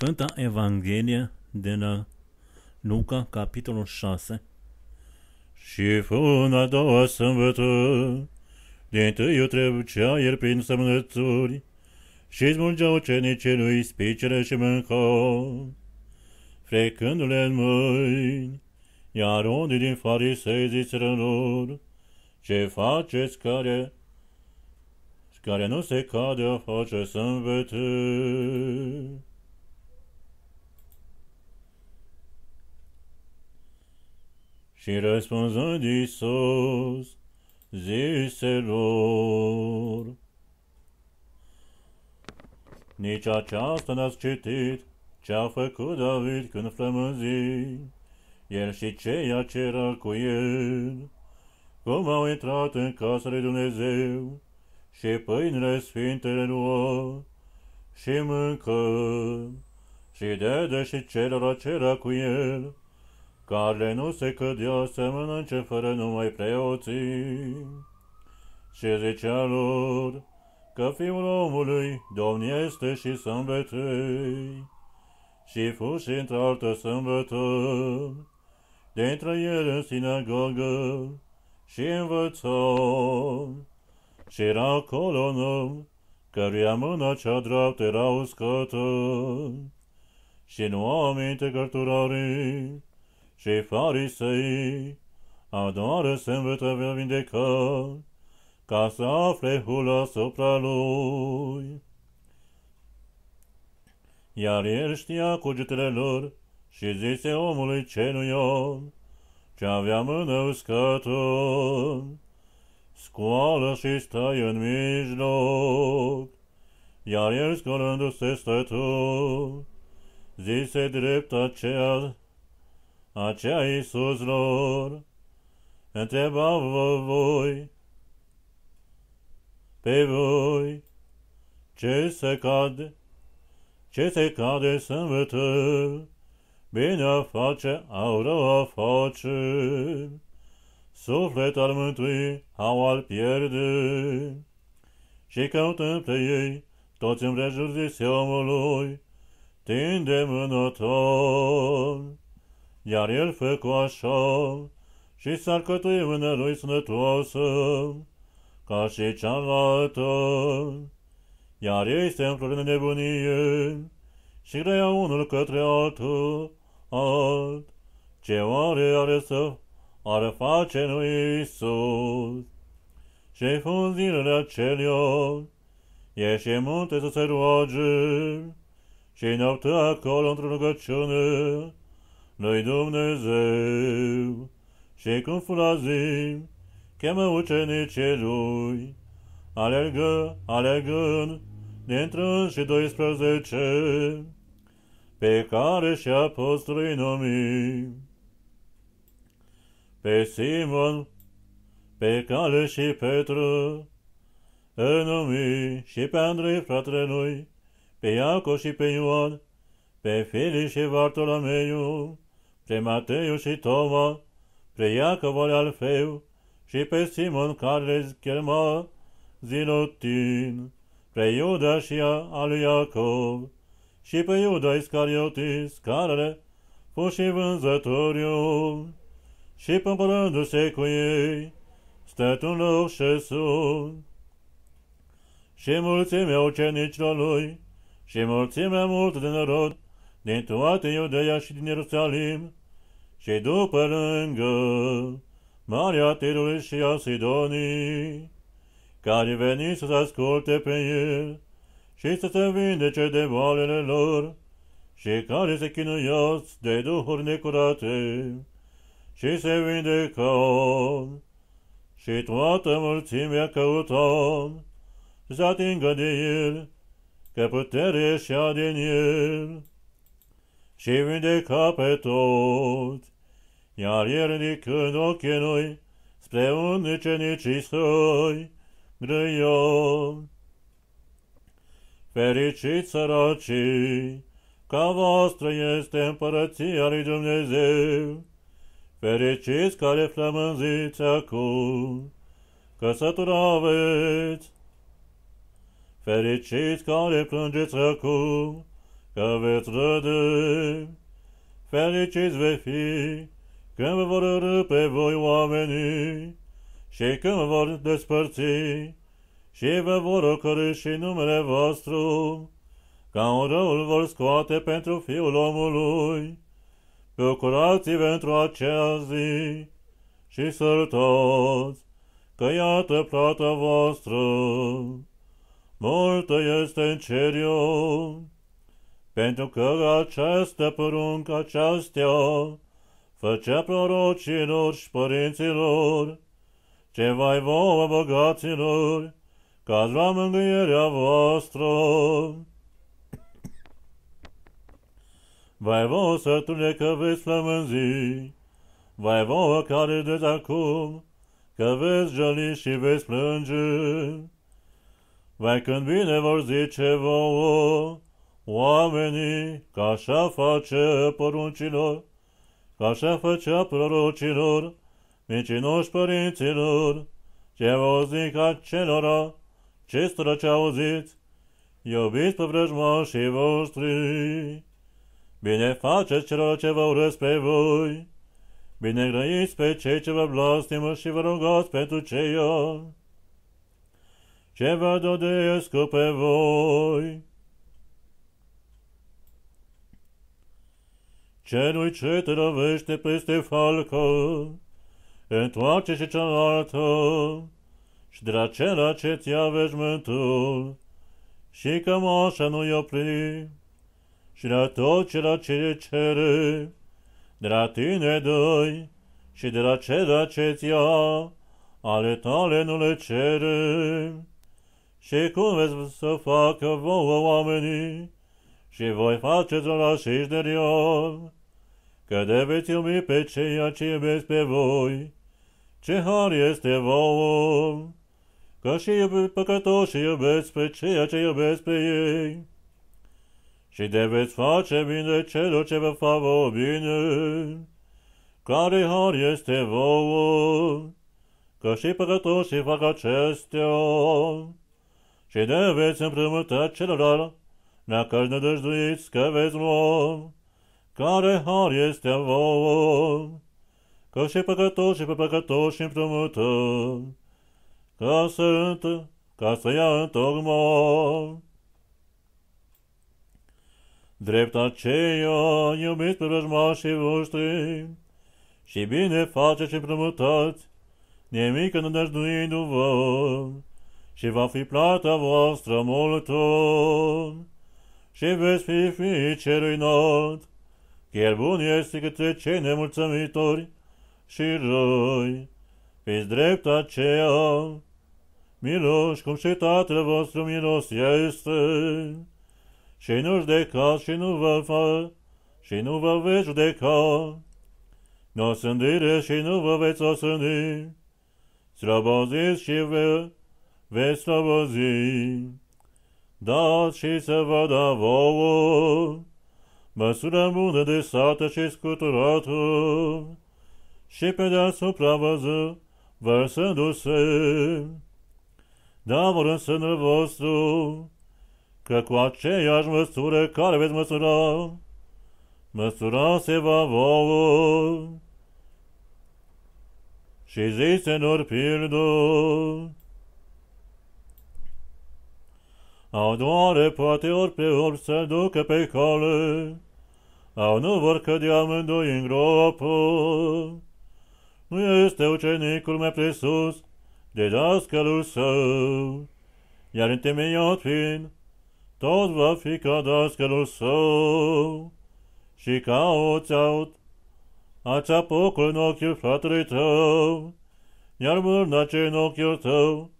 Sfânta Evanghelie de la Luca, capitolul 6 Și fâna a doua sâmbătă, din tâiu trebucea el prin sămânături, și smulgea ucenicii lui spicele și mâncau, frecându-le în mâini, iar unii din farisei ziseră lor, ce faceți care care nu se cade a face să Și răspunzând Iisus, zise lor, Nici aceasta n-ați citit ce-a făcut David când flămânzi, el și ceea ce era cu el, cum au intrat în casa lui Dumnezeu și pâinile sfintele lua și mâncă și dede și celor acela cu el, care nu se cădea să mănânce fără numai preoții. Și zicea lor că fiul omului domn este și sâmbetei. Și și într-altă sâmbătă, dintre ele în sinagogă, și învăța. Și era acolo un om, căruia mâna cea dreaptă era uscată, și nu aminte cărturarii, și farisei adoară sâmbătă vă vindeca, ca să afle hula asupra lui. Iar el știa cugetele lor și zise omului ce nu om, ce avea mână uscătă, scoală și stai în mijloc. Iar el scolându-se stătul, zise drept aceea aceea Iisus lor, întreba vă voi, pe voi, ce se cade, ce se cade să învătă, bine a face, au rău face, suflet al mântui, au al pierde, și căutând pe ei, toți împrejur zise omului, tinde mână iar el făcu așa și s a cătui mâna lui sănătoasă, ca și cealaltă. Iar ei se împlură de nebunie și grea unul către altul, alt, ce oare are să ar face lui Iisus. Și fund zilele acelea, ieși munte să se roage și noaptea acolo într-o rugăciune, lui Dumnezeu și cu fulazim chemă ucenicii lui, alergă, alergând, dintr-un și 12, pe care și-a numi, pe Simon, pe Cale și Petru, numi și pe Andrei fratele lui, pe Iaco și pe Ioan, pe Filii și Bartolomeu, pe Mateu și Toma, pe Iacov al Alfeu și pe Simon care îl chema Zilotin, pe Iuda și al lui Iacov și pe Iuda Iscariotis care fu și vânzătoriu și pămpărându se cu ei, stătul un loc și sun. Și mulțimea ucenicilor lui și mulțimea mult de narod din toate Iudeia și din Ierusalim, și după lângă Maria Tirului și a Sidonii, care veni să se asculte pe el și să se vindece de boalele lor și care se chinuiați de duhuri necurate și se vindecau și toată mulțimea căutam să atingă de el, că putere și din el și vindeca pe toți. Iar el ridicând ochii noi spre unicii săi, grăion. Fericiți săracii, ca voastră este împărăția lui Dumnezeu. Fericiți care flămânziți acum, că sătura veți. Fericiți care plângeți acum, că veți râde, fericiți vei fi când vă vor urâ pe voi oamenii și când vă vor despărți și vă vor ocări și numele vostru, ca un răul vor scoate pentru Fiul omului. Bucurați-vă pentru acea zi și sărutați, că iată plata voastră, multă este în ceriul pentru că această poruncă aceasta făcea prorocilor și părinților, ce vai vouă bogaților, ca la mângâierea voastră. Vai vouă, sătule, că veți flămânzi, vai vouă care de acum, că veți jăli și veți plânge. Vai când bine vor zice vouă, oamenii, că așa face poruncilor, că așa făcea prorocilor, micii noștri părinților, ce vă zic acelora, ce străce auziți, iubiți pe vrăjmașii voștri. Bine faceți celor ce vă urăsc pe voi, bine grăiți pe cei ce vă blastimă și vă rugați pentru cei ce vă dodesc pe voi. Celui ce te răvește peste falcă, întoarce și cealaltă, și de cela ce ți-a veșmântul, și cămașa nu-i opri, și la tot ce la ce cere, de la tine dai, și de la cela ce ți-a, ale tale nu le cere. Și cum veți să facă vouă oamenii, și voi faceți orașiși de rion, că de veți iubi pe ceea ce iubesc pe voi, ce har este vouă, că și iubi păcătoși iubesc pe ceea ce iubesc pe ei, și de veți face bine celor ce vă fac vouă bine, care har este vouă, că și păcătoșii fac acestea, și de veți împrumuta celorlalți, ne-a căci ne că veți lua care har este a vouă, că și păcătoși și pe păcătoși împrumută, ca să, ca să ia întocmă. Drept aceea, iubiți pe vrăjmașii voștri, și bine face și împrumutați, nimic înădăjduindu-vă, și va fi plata voastră multă, și veți fi fi cerui not. Chiar bun este către cei nemulțumitori și răi, pe drept aceea. Miloși, cum și Tatăl vostru milos este, și nu judeca și nu vă fa, și nu vă veți judeca. Nu sândire și nu vă veți osândi, slăboziți și vă veți slăbozi. Dați și să vă da vouă măsura bună de sată și scuturată, și pe deasupra văză, vărsându-se. Dar vor în sânul vostru, că cu aceeași măsură care veți măsura, măsura se va vouă. Și zise nor pildă, au doare poate ori pe ori să ducă pe cale, sau nu vor cădea amândoi în gropă. Nu este ucenicul mai presus de dascălul său, iar întemeiat fiind, tot va fi ca dascălul său și ca o țeaut, acea pocul în ochiul fratelui tău, iar mârna ce în ochiul tău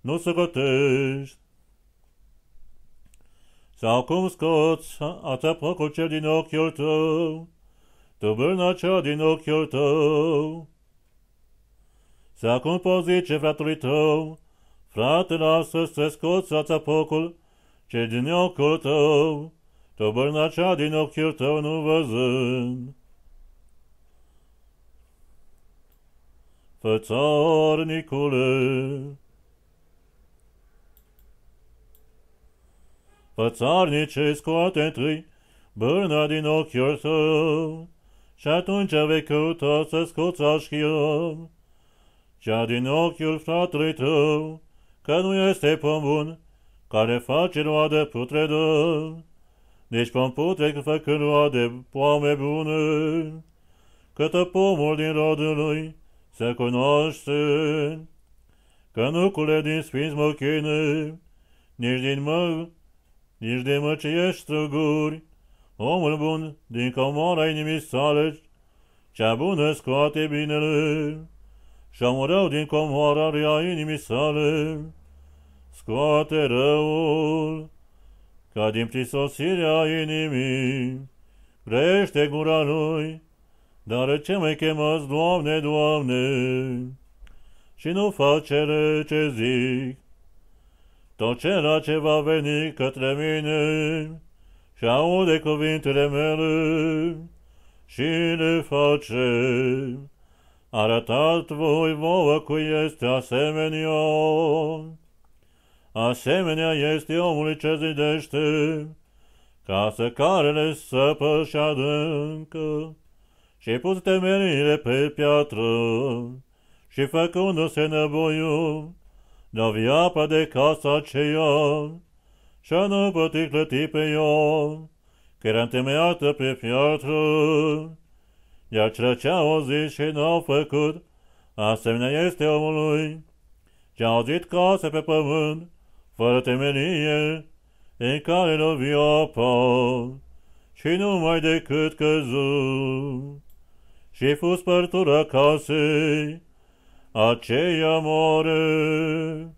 nu se gătești sau cum scoți acea cel din ochiul tău, tăbârna cea din ochiul tău. Sau cum poți zice fratului tău, frate, lasă să scoți ața pocul ce din ochiul tău, tăbârna cea din ochiul tău nu văzând. Fățarnicule, Fățarnice, scoate întâi bârna din ochiul său, și atunci vei căuta să scoți așchion. Cea din ochiul fratelui tău, că nu este pom bun, care face roade putredă, nici pom putrec făcând roade poame bune, cătă pomul din rodul lui se cunoaște, că cule din sfinți chine, nici din mă nici de măceiești struguri. Omul bun din comora inimii sale, cea bună scoate binele, și omul rău din comora rea inimii sale, scoate răul, ca din prisosirea inimii, crește gura lui, dar ce mai chemați, Doamne, Doamne, și nu face ce zic, tot ce va veni către mine și aude cuvintele mele și le face. Arătat voi vouă cu este asemenea. Asemenea este omul ce zidește, să care le săpă și adâncă, și pus temerile pe piatră, și făcându-se nevoiul, da viapa de casa aceea, și-a năbătit clăti pe ea, că era întemeiată pe piatră. Iar ceea ce a auzit și n-au făcut, asemenea este omului, ce a auzit case pe pământ, fără temenie, în care nu lovi apa, și numai decât căzut. Și fus părtura casei, aceea moare.